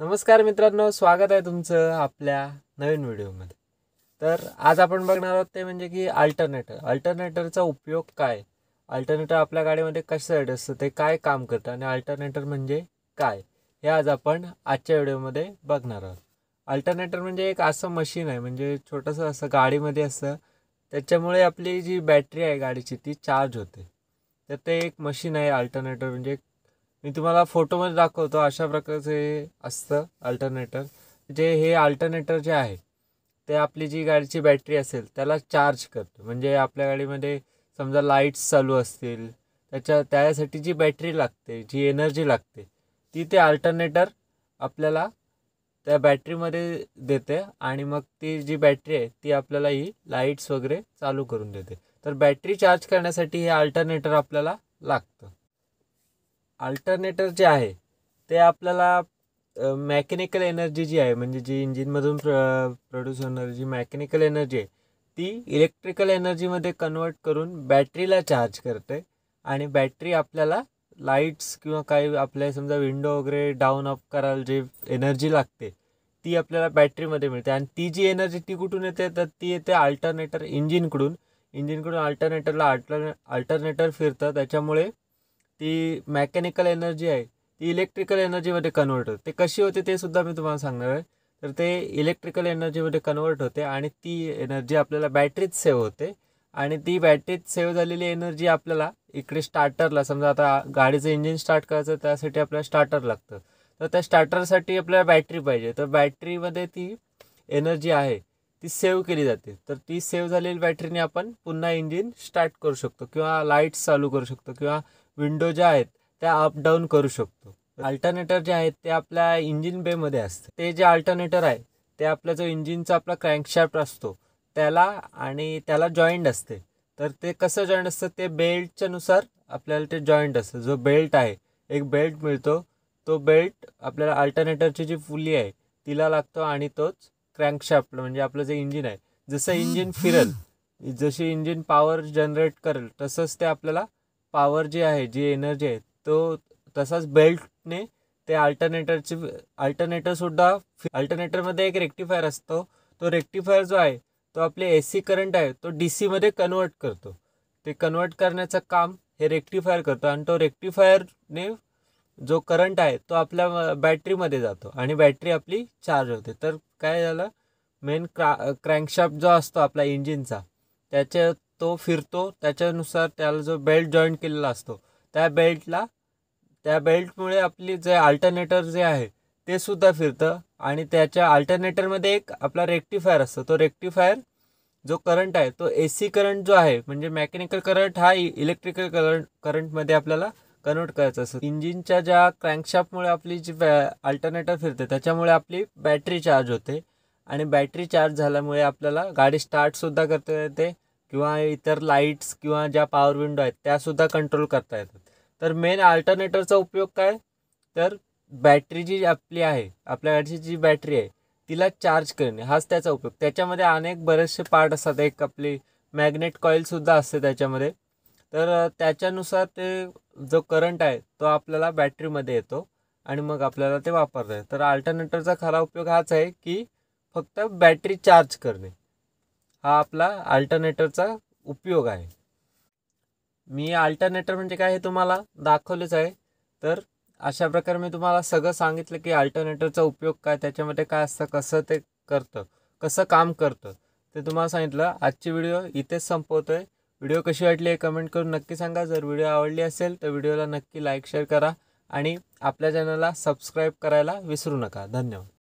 नमस्कार मित्रांनो स्वागत आहे तुमचं आपल्या नवीन व्हिडिओमध्ये तर आज आपण बघणार आहोत ते म्हणजे की अल्टरनेटर अल्टरनेटरचा उपयोग काय अल्टरनेटर आपल्या गाडीमध्ये कशासाठी असतं ते काय काम करतं आणि अल्टरनेटर म्हणजे काय हे आज आपण आजच्या व्हिडिओमध्ये बघणार आहोत अल्टरनेटर म्हणजे एक असं मशीन आहे म्हणजे छोटंसं असं गाडीमध्ये असतं त्याच्यामुळे आपली जी बॅटरी आहे गाडीची ती चार्ज होते तर ते एक मशीन आहे अल्टरनेटर म्हणजे मी तुम्हाला फोटोमध्ये दाखवतो अशा प्रकारचे हे असतं अल्टरनेटर जे हे अल्टरनेटर जे आहे ते आपली जी गाडीची बॅटरी असेल त्याला चार्ज करतो म्हणजे आपल्या गाडीमध्ये समजा लाईट्स चालू असतील त्याच्या त्यासाठी जी बॅटरी लागते जी एनर्जी लागते ती ते अल्टरनेटर आपल्याला त्या बॅटरीमध्ये देते आणि मग ती जी बॅटरी आहे ती आपल्याला ही लाईट्स वगैरे चालू करून देते तर बॅटरी चार्ज करण्यासाठी हे अल्टरनेटर आपल्याला लागतं अल्टरनेटर जे आहे ते आपल्याला मॅकॅनिकल एनर्जी जी आहे म्हणजे जी इंजिनमधून प्र प्रोड्यूस होणारी जी मॅकॅनिकल एनर्जी आहे ती इलेक्ट्रिकल एनर्जीमध्ये कन्वर्ट करून बॅटरीला चार्ज करते आणि बॅटरी आपल्याला लाईट्स किंवा काही आपल्या समजा विंडो वगैरे डाऊन ऑफ करायला जे एनर्जी लागते ती आपल्याला बॅटरीमध्ये मिळते आणि ती जी एनर्जी ती कुठून येते तर ती येते अल्टरनेटर इंजिनकडून इंजिनकडून अल्टरनेटरला अल्टर अल्टरनेटर फिरतं त्याच्यामुळे ती मॅकॅनिकल एनर्जी आहे ती इलेक्ट्रिकल एनर्जीमध्ये कन्वर्ट होते ते कशी होते ते सुद्धा मी तुम्हाला सांगणार आहे तर ते इलेक्ट्रिकल एनर्जीमध्ये कन्वर्ट होते आणि ती एनर्जी आपल्याला बॅटरीत सेव्ह होते आणि ती बॅटरीत सेव्ह झालेली एनर्जी आपल्याला इकडे स्टार्टरला समजा आता गाडीचं इंजिन स्टार्ट करायचं त्यासाठी आपल्याला स्टार्टर लागतं तर त्या स्टार्टरसाठी आपल्याला बॅटरी पाहिजे तर बॅटरीमध्ये ती एनर्जी आहे ती सेव्ह केली जाते तर ती सेव्ह झालेली बॅटरीने आपण पुन्हा इंजिन स्टार्ट करू शकतो किंवा लाईट्स चालू करू शकतो किंवा विंडो ज्या आहेत त्या अप डाऊन करू शकतो अल्टरनेटर जे आहेत ते आपल्या इंजिन बेमध्ये असते ते जे अल्टरनेटर आहे ते आपल्या जो इंजिनचा आपला क्रँकशाफ्ट असतो त्याला आणि त्याला जॉईंट असते तर ते कसं जॉईंट असतं ते बेल्टच्यानुसार आपल्याला ते जॉईंट असतं जो बेल्ट आहे एक बेल्ट मिळतो तो बेल्ट आपल्याला अल्टरनेटरची जी फुली आहे तिला लागतो आणि तोच क्रँकशाफ्ट म्हणजे आपलं जे इंजिन आहे जसं इंजिन फिरल जशी इंजिन पॉवर जनरेट करेल तसंच ते आपल्याला पॉवर जे आहे जी एनर्जी आहे तो तसाच बेल्टने ते अल्टरनेटरची अल्टरनेटरसुद्धा अल्टरनेटरमध्ये एक रेक्टिफायर असतो तो रेक्टिफायर जो आहे तो आपले ए सी करंट आहे तो डी सीमध्ये कन्वर्ट करतो ते कन्वर्ट करण्याचं काम हे रेक्टिफायर करतो आणि तो रेक्टिफायरने जो करंट आहे तो आपल्या बॅटरीमध्ये जातो आणि बॅटरी आपली चार्ज होते तर काय झालं मेन क्रा क्रँकशाफ्ट जो असतो आपला इंजिनचा त्याच्या तो फिरतो त्याच्यानुसार त्याला जो बेल्ट जॉईंट केलेला असतो त्या बेल्टला त्या बेल्टमुळे आपली जे अल्टरनेटर जे आहे ते सुद्धा फिरतं आणि त्याच्या अल्टरनेटरमध्ये एक आपला रेक्टिफायर असतो तो रेक्टिफायर जो करंट आहे तो ए सी करंट जो आहे म्हणजे मेकॅनिकल करंट हा इलेक्ट्रिकल करंट करंटमध्ये आपल्याला कन्वर्ट करायचं असतं इंजिनच्या ज्या क्रँकशॉपमुळे आपली जी बॅ अल्टरनेटर फिरते त्याच्यामुळे आपली बॅटरी चार्ज होते आणि बॅटरी चार्ज झाल्यामुळे आपल्याला गाडी स्टार्टसुद्धा करता येते किंवा इतर लाईट्स किंवा ज्या पॉवर विंडो आहेत त्यासुद्धा कंट्रोल करता येतात तर मेन अल्टरनेटरचा उपयोग काय तर बॅटरी जी आपली आहे आपल्या गाडीची जी बॅटरी आहे तिला चार्ज करणे हाच त्याचा उपयोग त्याच्यामध्ये अनेक बरेचसे पार्ट असतात एक आपली मॅग्नेट कॉईलसुद्धा असते त्याच्यामध्ये तर त्याच्यानुसार ते जो करंट आहे तो आपल्याला बॅटरीमध्ये येतो आणि मग आपल्याला ते वापरता येतं तर अल्टरनेटरचा खरा उपयोग हाच आहे की फक्त बॅटरी चार्ज करणे हा आपला अल्टरनेटरचा उपयोग आहे मी अल्टरनेटर म्हणजे काय हे तुम्हाला दाखवलेच आहे तर अशा प्रकारे मी तुम्हाला सगळं सांगितलं की अल्टरनेटरचा उपयोग काय त्याच्यामध्ये काय असतं कसं ते करतं कसं काम करतं ते तुम्हाला सांगितलं आजची व्हिडिओ इथेच संपवतो आहे व्हिडिओ कशी वाटली कमेंट करून नक्की सांगा जर व्हिडिओ आवडली असेल तर व्हिडिओला नक्की लाईक शेअर करा आणि आपल्या चॅनलला सबस्क्राईब करायला विसरू नका धन्यवाद